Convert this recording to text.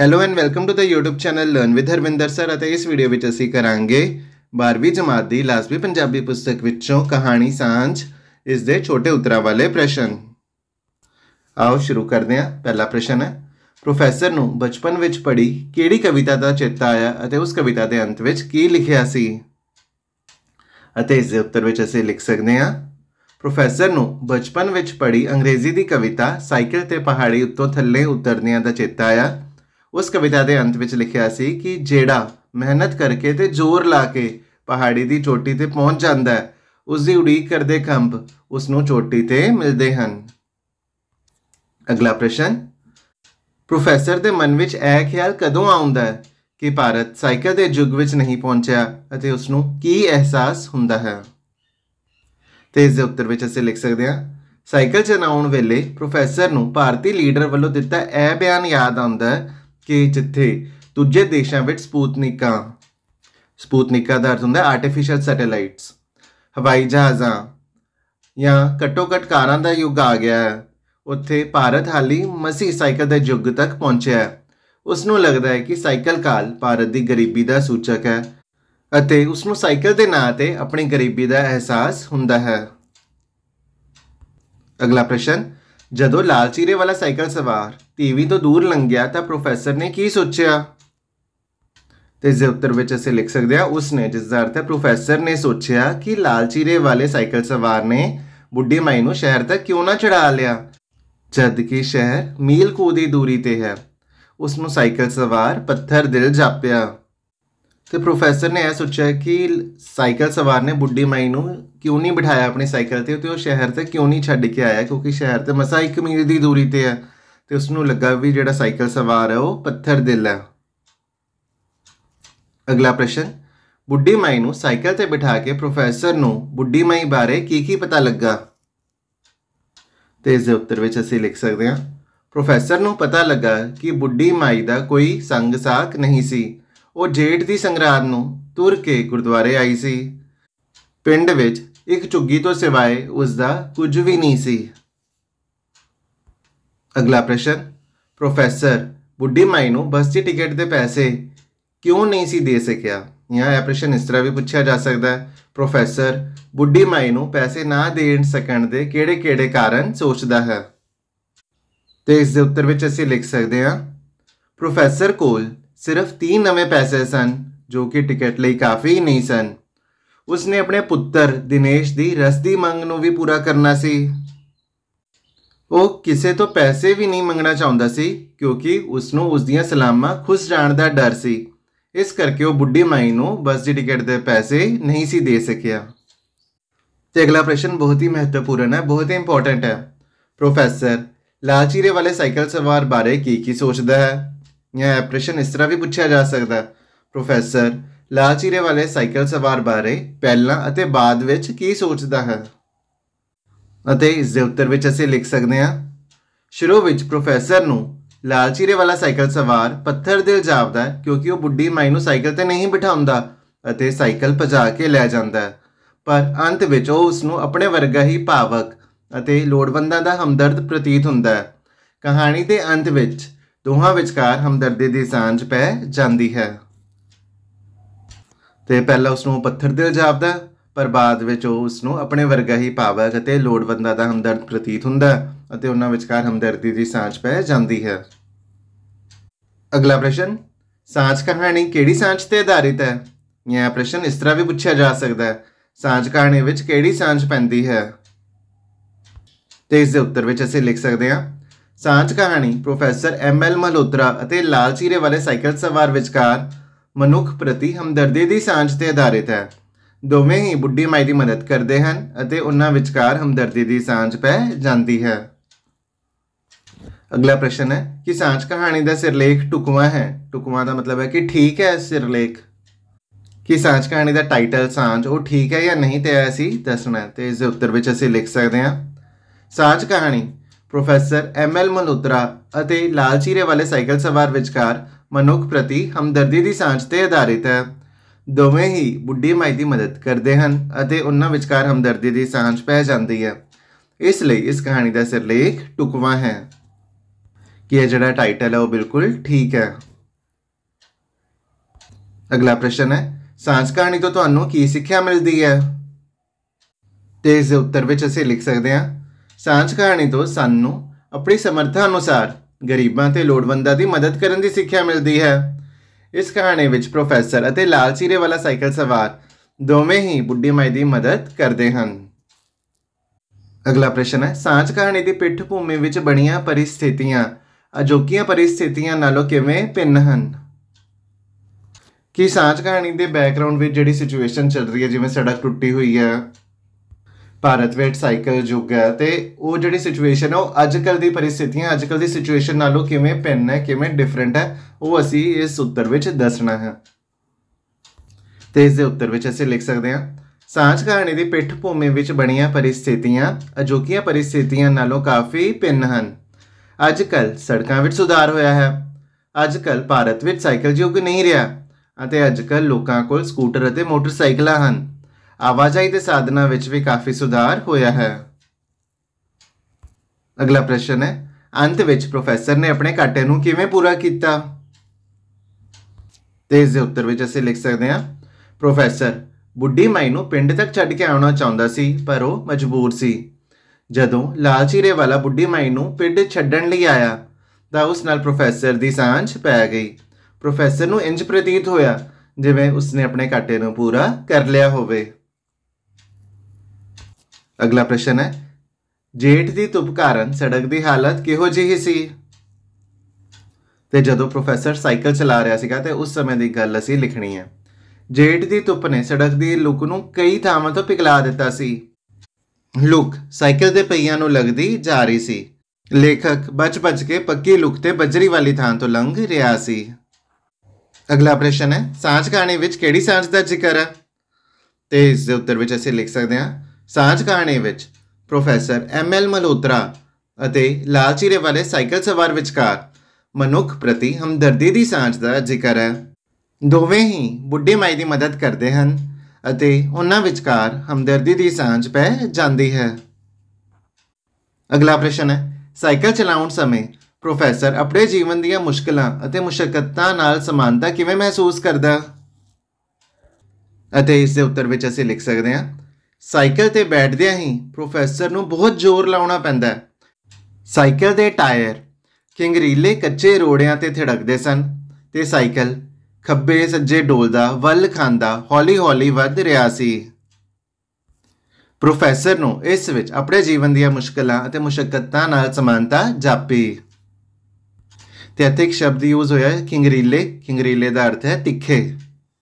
hello and welcome to the YouTube channel learn with Harvinder sir ਅਤੇ ਇਸ video ਵਿੱਚ ਅਸੀਂ ਕਰਾਂਗੇ 12ਵੀਂ ਜਮਾਤ ਦੀ ਲਾਜ਼ਮੀ ਪੰਜਾਬੀ ਪੁਸਤਕ ਵਿੱਚੋਂ ਕਹਾਣੀ ਸਾਂਝ ਇਸ ਦੇ ਛੋਟੇ ਉਤਰਾਂ ਵਾਲੇ ਪ੍ਰਸ਼ਨ ਆਓ ਸ਼ੁਰੂ ਕਰਦੇ ਹਾਂ ਪਹਿਲਾ ਪ੍ਰਸ਼ਨ ਹੈ ਪ੍ਰੋਫੈਸਰ ਨੂੰ ਬਚਪਨ ਵਿੱਚ ਪੜ੍ਹੀ ਕਿਹੜੀ ਕਵਿਤਾ ਦਾ ਚੇਤਾ ਆਇਆ ਅਤੇ ਉਸ ਕਵਿਤਾ ਦੇ ਅੰਤ ਵਿੱਚ ਕੀ ਲਿਖਿਆ ਸੀ ਅਤੇ ਇਸ ਦੇ ਉੱਤਰ ਵਿੱਚ ਅਸੀਂ ਲਿਖ ਸਕਦੇ ਹਾਂ ਪ੍ਰੋਫੈਸਰ ਨੂੰ ਬਚਪਨ ਵਿੱਚ ਪੜ੍ਹੀ ਅੰਗਰੇਜ਼ੀ ਦੀ ਕਵਿਤਾ ਸਾਈਕਲ ਤੇ ਪਹਾੜੀ ਉੱਤੋਂ ਥੱਲੇ ਉਤਰਨਿਆਂ ਦਾ ਚੇਤਾ ਆਇਆ ਉਸ ਕਵਿਤਾ ਦੇ ਅੰਤ ਵਿੱਚ ਲਿਖਿਆ ਸੀ ਕਿ ਜਿਹੜਾ ਮਿਹਨਤ ਕਰਕੇ ਤੇ ਜ਼ੋਰ ਲਾ ਕੇ ਪਹਾੜੀ ਦੀ ਚੋਟੀ ਤੇ ਪਹੁੰਚ ਜਾਂਦਾ ਹੈ ਉਸ ਦੀ ਉਡੀਕ ਕਰਦੇ ਖੰਭ ਉਸ ਨੂੰ ਚੋਟੀ ਤੇ ਮਿਲਦੇ ਹਨ ਅਗਲਾ ਪ੍ਰਸ਼ਨ ਪ੍ਰੋਫੈਸਰ ਦੇ ਮਨ ਵਿੱਚ ਇਹ ਖਿਆਲ ਕਦੋਂ ਆਉਂਦਾ ਹੈ ਕਿ ਭਾਰਤ ਸਾਈਕਲ ਦੇ ਯੁੱਗ ਵਿੱਚ ਨਹੀਂ ਪਹੁੰਚਿਆ ਅਤੇ ਉਸ ਨੂੰ ਕੀ ਅਹਿਸਾਸ ਹੁੰਦਾ ਹੈ ਤੇ ਇਸ ਦੇ ਉੱਤਰ ਵਿੱਚ ਅਸੀਂ ਲਿਖ ਸਕਦੇ ਹਾਂ ਸਾਈਕਲ ਚਲਾਉਣ ਵੇਲੇ ਪ੍ਰੋਫੈਸਰ ਨੂੰ ਭਾਰਤੀ ਲੀਡਰ ਵੱਲੋਂ ਦਿੱਤਾ ਇਹ ਬਿਆਨ ਯਾਦ ਆਉਂਦਾ ਹੈ ਕਿ ਜਿੱਥੇ ਦੂਜੇ ਦੇਸ਼ਾਂ ਵਿੱਚ ਸਪੂਤਨਿਕਾਂ ਸਪੂਤਨਿਕਾ ਦਾ ਅਰਥ ਹੁੰਦਾ ਆਰਟੀਫੀਸ਼ੀਅਲ ਸੈਟੇਲਾਈਟਸ ਹਵਾਈ ਜਹਾਜ਼ਾਂ ਜਾਂ ਕਟੋ ਘੱਟ ਕਾਰਾਂ ਦਾ ਯੁੱਗ ਆ ਗਿਆ ਹੈ ਉੱਥੇ ਭਾਰਤ ਹਾਲੀ ਮਸੀ ਸਾਈਕਲ ਦੇ ਯੁੱਗ ਤੱਕ ਪਹੁੰਚਿਆ ਹੈ ਉਸ ਨੂੰ ਲੱਗਦਾ ਹੈ ਕਿ ਸਾਈਕਲ ਕਾਲ ਭਾਰਤ ਦੀ ਗਰੀਬੀ ਦਾ ਸੂਚਕ ਹੈ ਅਤੇ ਉਸ ਨੂੰ ਸਾਈਕਲ ਦੇ ਨਾਂ ਤੇ ਆਪਣੀ ਗਰੀਬੀ ਦਾ ਅਹਿਸਾਸ ਹੁੰਦਾ ਹੈ ਅਗਲਾ ਪ੍ਰਸ਼ਨ ਜਦੋਂ ਲਾਲ ਚੀਰੇ ਵਾਲਾ ਸਾਈਕਲ ਸਵਾਰ ਟੀਵੀ ਤੋਂ ਦੂਰ ਲੰਘ ਗਿਆ ਤਾਂ ਪ੍ਰੋਫੈਸਰ ਨੇ ਕੀ ਸੋਚਿਆ ਤੇ ਜੇ ਉੱਤਰ ਵਿੱਚ ਅਸੀਂ ਲਿਖ ਸਕਦੇ ਹਾਂ ਉਸਨੇ ਜਿਸ ਦਾ ਅਰਥ ਹੈ ਪ੍ਰੋਫੈਸਰ ਨੇ ਸੋਚਿਆ ਕਿ ਲਾਲ ਚੀਰੇ ਵਾਲੇ ਸਾਈਕਲ ਸਵਾਰ ਨੇ ਬੁੱਢੀ ਮਾਈ ਨੂੰ ਸ਼ਹਿਰ ਤੱਕ ਕਿਉਂ ਨਾ ਚੜਾ ਲਿਆ ਜਦ ਕਿ ਸ਼ਹਿਰ ਮੀਲ ਕੋ ਦੀ ਦੂਰੀ ਤੇ ਹੈ ਉਸ ਨੂੰ ਸਾਈਕਲ ਸਵਾਰ ਪੱਥਰ ਦਿਲ ਜਾਪਿਆ ਤੇ ਪ੍ਰੋਫੈਸਰ ਨੇ ਇਹ ਸੋਚਿਆ ਕਿ ਸਾਈਕਲ ਸਵਾਰ ਨੇ ਬੁੱਢੀ ਮਾਈ ਨੂੰ ਕਿਉਂ ਨਹੀਂ ਬਿਠਾਇਆ ਆਪਣੀ ਸਾਈਕਲ ਤੇ ਤੇ ਉਹ ਸ਼ਹਿਰ ਤੇ ਕਿਉਂ ਨਹੀਂ ਛੱਡ ਕੇ ਆਇਆ ਕਿਉਂਕਿ ਸ਼ਹਿਰ ਤੇ ਮਸਾ 1 ਮੀਲ ਦੀ ਦੂਰੀ ਤੇ ਆ ਤੇ ਉਸ ਨੂੰ ਲੱਗਾ ਵੀ ਜਿਹੜਾ ਸਾਈਕਲ ਸਵਾਰ ਹੈ ਉਹ ਪੱਥਰ ਦਿਲ ਹੈ ਅਗਲਾ ਪ੍ਰਸ਼ਨ ਬੁੱਢੀ ਮਾਈ ਨੂੰ ਸਾਈਕਲ ਤੇ ਬਿਠਾ ਕੇ ਪ੍ਰੋਫੈਸਰ ਨੂੰ ਬੁੱਢੀ ਮਾਈ ਬਾਰੇ ਕੀ ਕੀ ਪਤਾ ਲੱਗਾ ਤੇ ਇਸ ਦੇ ਉੱਤਰ ਵਿੱਚ ਅਸੀਂ ਲਿਖ ਸਕਦੇ ਹਾਂ ਪ੍ਰੋਫੈਸਰ ਨੂੰ ਪਤਾ ਲੱਗਾ ਕਿ ਬੁੱਢੀ ਮਾਈ ਦਾ ਕੋਈ ਸੰਗ ਸਾਕ ਨਹੀਂ ਸੀ ਉਹ ਜੇਠ ਦੀ ਸੰਗਰਾਂਦ ਨੂੰ ਤੁਰ ਕੇ ਗੁਰਦੁਆਰੇ ਆਈ ਸੀ ਪਿੰਡ ਵਿੱਚ ਇੱਕ ਝੁੱਗੀ ਤੋਂ ਸਿਵਾਏ ਉਸ ਦਾ ਕੁਝ ਵੀ ਨਹੀਂ ਸੀ ਅਗਲਾ ਪ੍ਰਸ਼ਨ ਪ੍ਰੋਫੈਸਰ ਬੁੱਢੀ ਮਾਈ ਨੂੰ ਬੱਸ ਦੀ ਟਿਕਟ ਦੇ ਪੈਸੇ ਕਿਉਂ ਨਹੀਂ ਸੀ ਦੇ ਸਕਿਆ ਜਾਂ ਇਹ ਪ੍ਰਸ਼ਨ ਇਸ ਤਰ੍ਹਾਂ ਵੀ ਪੁੱਛਿਆ ਜਾ ਸਕਦਾ ਹੈ ਪ੍ਰੋਫੈਸਰ ਬੁੱਢੀ ਮਾਈ ਨੂੰ ਪੈਸੇ ਨਾ ਦੇਣ ਸਕਣ ਦੇ ਕਿਹੜੇ-ਕਿਹੜੇ ਕਾਰਨ ਸੋਚਦਾ ਹੈ ਤੇ ਇਸ ਦੇ ਉੱਤਰ ਵਿੱਚ ਅਸੀਂ ਲਿਖ ਸਕਦੇ ਹਾਂ ਪ੍ਰੋਫੈਸਰ ਕੋਲ ਸਿਰਫ 3 ਨਵੇਂ ਪੈਸੇ ਸਨ ਜੋ ਕਿ ਟਿਕਟ ਲਈ ਕਾਫੀ ਨਹੀਂ ਸਨ ਉਸਨੇ ਆਪਣੇ ਪੁੱਤਰ ਦਿਨੇਸ਼ ਦੀ ਰਸਦੀ ਮੰਗ ਨੂੰ ਵੀ ਪੂਰਾ ਕਰਨਾ ਸੀ ਉਹ ਕਿਸੇ ਤੋਂ ਪੈਸੇ ਵੀ ਨਹੀਂ ਮੰਗਣਾ ਚਾਹੁੰਦਾ ਸੀ ਕਿਉਂਕਿ ਉਸ ਨੂੰ ਉਸ ਦੀਆਂ ਸਲਾਮਾਂ ਖੁਸ਼ ਜਾਣ ਦਾ ਡਰ ਸੀ ਇਸ ਕਰਕੇ ਉਹ ਬੁੱਢੀ ਮਾਈ ਨੂੰ ਬੱਸ ਦੀ ਟਿਕਟ ਦੇ ਪੈਸੇ ਨਹੀਂ ਸੀ ਦੇ ਸਕਿਆ ਤੇ ਅਗਲਾ ਪ੍ਰਸ਼ਨ ਬਹੁਤ ਹੀ ਮਹੱਤਵਪੂਰਨ ਹੈ ਬਹੁਤ ਹੀ ਇੰਪੋਰਟੈਂਟ ਹੈ ਪ੍ਰੋਫੈਸਰ ਲਾਲਚੀਰੇ ਵਾਲੇ ਸਾਈਕਲ ਸਵਾਰ ਬਾਰੇ ਕੀ ਕੀ ਸੋਚਦਾ ਹੈ ਇਹ ਪ੍ਰਸ਼ਨ ਇਸ ਤਰ੍ਹਾਂ ਵੀ ਪੁੱਛਿਆ ਜਾ ਸਕਦਾ ਪ੍ਰੋਫੈਸਰ ਲਾਲ ਚੀਰੇ ਵਾਲੇ ਸਾਈਕਲ ਸਵਾਰ ਬਾਰੇ ਪਹਿਲਾਂ ਅਤੇ ਬਾਅਦ ਵਿੱਚ ਕੀ ਸੋਚਦਾ ਹੈ ਅਤੇ ਇਸ ਦੇ ਉੱਤਰ ਵਿੱਚ ਅਸੀਂ ਲਿਖ ਸਕਦੇ ਹਾਂ ਸ਼ੁਰੂ ਵਿੱਚ ਪ੍ਰੋਫੈਸਰ ਨੂੰ ਲਾਲ ਚੀਰੇ ਵਾਲਾ ਸਾਈਕਲ ਸਵਾਰ ਪੱਥਰ ਦੇ ਜਾਪਦਾ ਕਿਉਂਕਿ ਉਹ ਬੁੱਢੀ ਮਾਈ ਨੂੰ ਸਾਈਕਲ ਤੇ ਨਹੀਂ ਬਿਠਾਉਂਦਾ ਅਤੇ ਸਾਈਕਲ ਭਜਾ ਕੇ ਲੈ ਜਾਂਦਾ ਪਰ ਅੰਤ ਵਿੱਚ ਉਹ ਉਸ ਨੂੰ ਆਪਣੇ ਵਰਗਾ ਹੀ ਭਾਵਕ ਅਤੇ ਲੋੜਵੰਦਾਂ ਦਾ ਹਮਦਰਦ ਪ੍ਰਤੀਤ ਹੁੰਦਾ ਹੈ ਕਹਾਣੀ ਦੇ ਅੰਤ ਵਿੱਚ ਦੋਹਾਂ ਵਿਚਕਾਰ ਹਮਦਰਦੀ ਦੀ ਸਾਂਝ ਪੈ ਜਾਂਦੀ ਹੈ ਤੇ ਪਹਿਲਾਂ ਉਸ ਨੂੰ ਪੱਥਰ ਦਿਲ ਜਾਪਦਾ ਪਰ ਬਾਅਦ ਵਿੱਚ ਉਹ ਉਸ ਨੂੰ ਆਪਣੇ ਵਰਗਾ ਹੀ ਭਾਵਕ ਅਤੇ ਲੋੜਵੰਦਾਂ ਦਾ ਹਮਦਰਦ ਪ੍ਰਤੀਤ ਹੁੰਦਾ ਅਤੇ ਉਹਨਾਂ ਵਿਚਕਾਰ ਹਮਦਰਦੀ ਦੀ ਸਾਂਝ ਪੈ ਜਾਂਦੀ ਹੈ ਅਗਲਾ ਪ੍ਰਸ਼ਨ ਸਾਂਝ ਕਹਾਣੀ ਕਿਹੜੀ ਸਾਂਝ ਤੇ ਆਧਾਰਿਤ ਹੈ ਇਹ ਪ੍ਰਸ਼ਨ ਇਸ ਤਰ੍ਹਾਂ ਵੀ ਪੁੱਛਿਆ ਜਾ ਸਕਦਾ ਹੈ ਸਾਂਝ ਕਹਾਣੀ ਵਿੱਚ ਕਿਹੜੀ ਸਾਂਝ ਪੈਂਦੀ ਹੈ ਤੇ ਇਸ ਦੇ ਉੱਤਰ ਵਿੱਚ ਅਸੀਂ ਲਿਖ ਸਕਦੇ ਹਾਂ ਸਾਂਝ ਕਹਾਣੀ ਪ੍ਰੋਫੈਸਰ ਐਮ ਐਲ ਮਲੋਤਰਾ ਅਤੇ ਲਾਲ ਚੀਰੇ ਵਾਲੇ ਸਾਈਕਲ ਸਵਾਰ ਵਿਚਕਾਰ ਮਨੁੱਖ ਪ੍ਰਤੀ ਹਮਦਰਦੀ ਦੀ ਸਾਂਝ ਤੇ ਆਧਾਰਿਤ ਹੈ ਦੋਵੇਂ ਹੀ ਬੁੱਢੀ ਮਾਈ ਦੀ ਮਦਦ ਕਰਦੇ ਹਨ ਅਤੇ ਉਹਨਾਂ ਵਿਚਕਾਰ ਹਮਦਰਦੀ ਦੀ ਸਾਂਝ ਪੈ ਜਾਂਦੀ ਹੈ ਅਗਲਾ ਪ੍ਰਸ਼ਨ ਹੈ ਕਿ ਸਾਂਝ ਕਹਾਣੀ ਦਾ ਸਿਰਲੇਖ ਟੁਕਵਾ ਹੈ ਟੁਕਵਾ ਦਾ ਮਤਲਬ ਹੈ ਕਿ ਠੀਕ ਹੈ ਸਿਰਲੇਖ ਕਿ ਸਾਂਝ ਕਹਾਣੀ ਦਾ ਟਾਈਟਲ ਸਾਂਝ ਉਹ ਠੀਕ ਹੈ ਜਾਂ ਨਹੀਂ ਤੇ ਅਸੀਂ ਦੱਸਣਾ ਤੇ ਇਸ ਦੇ ਉੱਤਰ ਵਿੱਚ ਅਸੀਂ ਲਿਖ ਸਕਦੇ ਹਾਂ ਸਾਂਝ ਕਹਾਣੀ ਪ੍ਰੋਫੈਸਰ ਐਮ ਐਲ ਮਲਹੋਤਰਾ ਅਤੇ ਲਾਲ ਚੀਰੇ ਵਾਲੇ ਸਾਈਕਲ ਸਵਾਰ ਵਿਚਕਾਰ ਮਨੁੱਖ ਪ੍ਰਤੀ ਹਮਦਰਦੀ ਦੀ ਸਾਂਝ ਤੇ ਆਧਾਰਿਤ ਹੈ ਦੋਵੇਂ ਹੀ ਬੁੱਢੀ ਮਾਈ ਦੀ ਮਦਦ ਕਰਦੇ ਹਨ ਅਤੇ ਉਹਨਾਂ ਵਿਚਕਾਰ ਹਮਦਰਦੀ ਦੀ ਸਾਂਝ ਪੈ ਜਾਂਦੀ ਹੈ ਇਸ ਲਈ ਇਸ ਕਹਾਣੀ ਦਾ ਸਿਰਲੇਖ ਟੁਕਵਾ ਹੈ ਕਿ ਇਹ ਜਿਹੜਾ ਟਾਈਟਲ ਹੈ ਉਹ ਬਿਲਕੁਲ ਠੀਕ ਹੈ ਅਗਲਾ ਪ੍ਰਸ਼ਨ ਹੈ ਸਾਂਝ ਕਹਾਣੀ ਤੋਂ ਤੁਹਾਨੂੰ ਕੀ ਸਿੱਖਿਆ ਮਿਲਦੀ ਹੈ ਤੇ ਇਸ ਦੇ ਉੱਤਰ ਵਿੱਚ ਅਸੀਂ ਲਿਖ ਸਕਦੇ ਹਾਂ ਸਾਂਝ ਕਹਾਣੀ ਤੋਂ ਸਾਨੂੰ ਆਪਣੀ ਸਮਰੱਥਾ ਅਨੁਸਾਰ ਗਰੀਬਾਂ ਤੇ ਲੋੜਵੰਦਾਂ ਦੀ ਮਦਦ ਕਰਨ ਦੀ ਸਿੱਖਿਆ ਮਿਲਦੀ ਹੈ ਇਸ ਕਹਾਣੀ ਵਿੱਚ ਪ੍ਰੋਫੈਸਰ ਅਤੇ ਲਾਲ ਚੀਰੇ ਵਾਲਾ ਸਾਈਕਲ ਸਵਾਰ ਦੋਵੇਂ ਹੀ ਬੁੱਢੀ ਮਾਈ ਦੀ ਮਦਦ ਕਰਦੇ ਹਨ ਅਗਲਾ ਪ੍ਰਸ਼ਨ ਹੈ ਸਾਂਝ ਕਹਾਣੀ ਦੀ ਪਿੱਠ ਭੂਮੀ ਵਿੱਚ ਬਣੀਆਂ ਪਰਿਸਥਿਤੀਆਂ ਅਜੋਕੀਆਂ ਪਰਿਸਥਿਤੀਆਂ ਨਾਲੋਂ ਕਿਵੇਂ ਭਿੰਨ ਹਨ ਕਿ ਸਾਂਝ ਕਹਾਣੀ ਦੇ ਬੈਕਗ੍ਰਾਉਂਡ ਵਿੱਚ ਜਿਹੜੀ ਸਿਚੁਏਸ਼ਨ ਚੱਲ ਰਹੀ ਹੈ ਜਿਵੇਂ ਸੜਕ ਟੁੱਟੀ ਹੋਈ ਹੈ ਭਾਰਤ ਵਿੱਚ ਸਾਈਕਲ ਯੁੱਗ ਹੈ ਤੇ ਉਹ ਜਿਹੜੀ ਸਿਚੁਏਸ਼ਨ ਹੈ ਉਹ ਅੱਜਕੱਲ ਦੀ ਪਰਿਸਥਿਤੀਆਂ ਅੱਜਕੱਲ ਦੀ ਸਿਚੁਏਸ਼ਨ ਨਾਲੋਂ ਕਿਵੇਂ ਭਿੰਨ ਹੈ ਕਿਵੇਂ ਡਿਫਰੈਂਟ ਹੈ ਉਹ ਅਸੀਂ ਇਸ ਉੱਤਰ ਵਿੱਚ ਦੱਸਣਾ ਹੈ ਤੇ ਇਸ ਦੇ ਉੱਤਰ ਵਿੱਚ ਅਸੀਂ ਲਿਖ ਸਕਦੇ ਹਾਂ ਸਾਂਝ ਕਹਾਣੀ ਦੀ ਪਿੱਠ ਭੂਮੀ ਵਿੱਚ ਬਣੀਆਂ ਪਰਿਸਥਿਤੀਆਂ ਅਜੋਕੀਆਂ ਪਰਿਸਥਿਤੀਆਂ ਨਾਲੋਂ ਕਾਫੀ ਪਿੰਨ ਹਨ ਅੱਜਕੱਲ ਸੜਕਾਂ ਵਿੱਚ ਸੁਧਾਰ ਹੋਇਆ ਹੈ ਅੱਜਕੱਲ ਭਾਰਤ ਵਿੱਚ ਸਾਈਕਲ ਯੁੱਗ ਨਹੀਂ ਰਿਹਾ ਅਤੇ ਅੱਜਕੱਲ ਲੋਕਾਂ ਕੋਲ ਸਕੂਟਰ ਅਤੇ ਮੋਟਰਸਾਈਕਲਾਂ ਹਨ ਆਵਾਜਾਈ ਦੇ ਸਾਧਨਾਂ ਵਿੱਚ ਵੀ ਕਾਫੀ ਸੁਧਾਰ ਹੋਇਆ ਹੈ ਅਗਲਾ ਪ੍ਰਸ਼ਨ ਹੈ ਅੰਤ ਵਿੱਚ ਪ੍ਰੋਫੈਸਰ ਨੇ ਆਪਣੇ ਘਾਟੇ ਨੂੰ ਕਿਵੇਂ ਪੂਰਾ ਕੀਤਾ ਤੇ ਇਸ ਦੇ ਉੱਤਰ ਵਿੱਚ ਅਸੀਂ ਲਿਖ ਸਕਦੇ ਹਾਂ ਪ੍ਰੋਫੈਸਰ ਬੁੱਢੀ ਮਾਈ ਨੂੰ ਪਿੰਡ ਤੱਕ ਛੱਡ ਕੇ ਆਉਣਾ ਚਾਹੁੰਦਾ ਸੀ ਪਰ ਉਹ ਮਜਬੂਰ ਸੀ ਜਦੋਂ ਲਾਲਚੀਰੇ ਵਾਲਾ ਬੁੱਢੀ ਮਾਈ ਨੂੰ ਪਿੰਡ ਛੱਡਣ ਲਈ ਆਇਆ ਤਾਂ ਉਸ ਨਾਲ ਪ੍ਰੋਫੈਸਰ ਦੀ ਸਾਂਝ ਪੈ ਗਈ ਪ੍ਰੋਫੈਸਰ ਨੂੰ ਇੰਜ ਪ੍ਰਤੀਤ ਹੋਇਆ ਜਿਵੇਂ ਉਸਨੇ ਆਪਣੇ ਘਾਟੇ ਨੂੰ ਪੂਰਾ ਕਰ ਲਿਆ ਹੋਵੇ ਅਗਲਾ ਪ੍ਰਸ਼ਨ ਹੈ ਜੇਠ ਦੀ ਧੁੱਪ ਕਾਰਨ ਸੜਕ ਦੀ ਹਾਲਤ ਕਿਹੋ ਜਿਹੀ ਸੀ ਤੇ ਜਦੋਂ ਪ੍ਰੋਫੈਸਰ ਸਾਈਕਲ ਚਲਾ ਰਿਹਾ ਸੀਗਾ ਤੇ ਉਸ ਸਮੇਂ ਦੀ ਗੱਲ ਅਸੀਂ ਲਿਖਣੀ ਹੈ ਜੇਠ ਦੀ ਧੁੱਪ ਨੇ ਸੜਕ ਦੀ ਲੁੱਕ ਨੂੰ ਕਈ ਥਾਵਾਂ ਤੋਂ ਪਿਘਲਾ ਦਿੱਤਾ ਸੀ ਲੁੱਕ ਸਾਈਕਲ ਦੇ ਪਹੀਆਂ ਨੂੰ ਲੱਗਦੀ ਜਾ ਰਹੀ ਸੀ ਲੇਖਕ ਬਚ-ਬਚ ਕੇ ਪੱਕੀ ਲੁੱਕ ਤੇ ਬੱਜਰੀ ਵਾਲੀ ਥਾਂ ਤੋਂ ਲੰਘ ਰਿਹਾ ਸੀ ਅਗਲਾ ਪ੍ਰਸ਼ਨ ਹੈ ਸਾਂਝ ਕਹਾਣੀ ਵਿੱਚ ਕਿਹੜੀ ਸਾਂਝ ਦਾ ਜ਼ਿਕਰ ਹੈ ਤੇ ਇਸ ਦੇ ਉੱਤਰ ਵਿੱਚ ਅਸੀਂ ਲਿਖ ਸਕਦੇ ਹਾਂ ਸਾਂਝਕਾਰਣੇ ਵਿੱਚ ਪ੍ਰੋਫੈਸਰ ਐਮ ਐਲ ਮਲੋਤਰਾ ਅਤੇ ਲਾਲ ਚੀਰੇ ਵਾਲੇ ਸਾਈਕਲ ਸਵਾਰ ਵਿਚਕਾਰ ਮਨੁੱਖ ਪ੍ਰਤੀ ਹਮਦਰਦੀ ਦੀ ਸਾਂਝ ਦਾ ਜ਼ਿਕਰ ਹੈ ਦੋਵੇਂ ਹੀ ਬੁੱਢੇ ਮਾਈ ਦੀ ਮਦਦ ਕਰਦੇ ਹਨ ਅਤੇ ਉਹਨਾਂ ਵਿਚਕਾਰ ਹਮਦਰਦੀ ਦੀ ਸਾਂਝ ਪੈ ਜਾਂਦੀ ਹੈ ਅਗਲਾ ਪ੍ਰਸ਼ਨ ਹੈ ਸਾਈਕਲ ਚਲਾਉਣ ਸਮੇਂ ਪ੍ਰੋਫੈਸਰ ਆਪਣੇ ਜੀਵਨ ਦੀਆਂ ਮੁਸ਼ਕਲਾਂ ਅਤੇ ਮੁਸ਼ਕਲਾਂ ਨਾਲ ਸਮਾਨਤਾ ਕਿਵੇਂ ਮਹਿਸੂਸ ਕਰਦਾ ਅਤੇ ਇਸ ਦੇ ਉੱਤਰ ਵਿੱਚ ਅਸੀਂ ਲਿਖ ਸਕਦੇ ਹਾਂ ਸਾਈਕਲ ਤੇ ਬੈਠਦਿਆਂ ਹੀ ਪ੍ਰੋਫੈਸਰ ਨੂੰ ਬਹੁਤ ਜ਼ੋਰ ਲਾਉਣਾ ਪੈਂਦਾ ਹੈ ਸਾਈਕਲ ਦੇ ਟਾਇਰ ਕਿੰਗਰੀਲੇ ਕੱਚੇ ਰੋੜਿਆਂ ਤੇ ਥੜਕਦੇ ਸਨ ਤੇ ਸਾਈਕਲ ਖੱਬੇ ਸੱਜੇ ਡੋਲਦਾ ਵੱਲ ਖਾਂਦਾ ਹੌਲੀ-ਹੌਲੀ ਵੱਧ ਰਿਹਾ ਸੀ ਪ੍ਰੋਫੈਸਰ ਨੂੰ ਇਸ ਵਿੱਚ ਆਪਣੇ ਜੀਵਨ ਦੀਆਂ ਮੁਸ਼ਕਲਾਂ ਅਤੇ ਮੁਸ਼ਕਲਾਂ ਨਾਲ ਸਮਾਨਤਾ ਜਾਪੀ ਤੇ ਇੱਥੇ ਇੱਕ ਸ਼ਬਦ ਯੂਜ਼ ਹੋਇਆ ਕਿੰਗਰੀਲੇ ਕਿੰਗਰੀਲੇ ਦਾ ਅਰਥ ਹੈ ਤਿੱਖੇ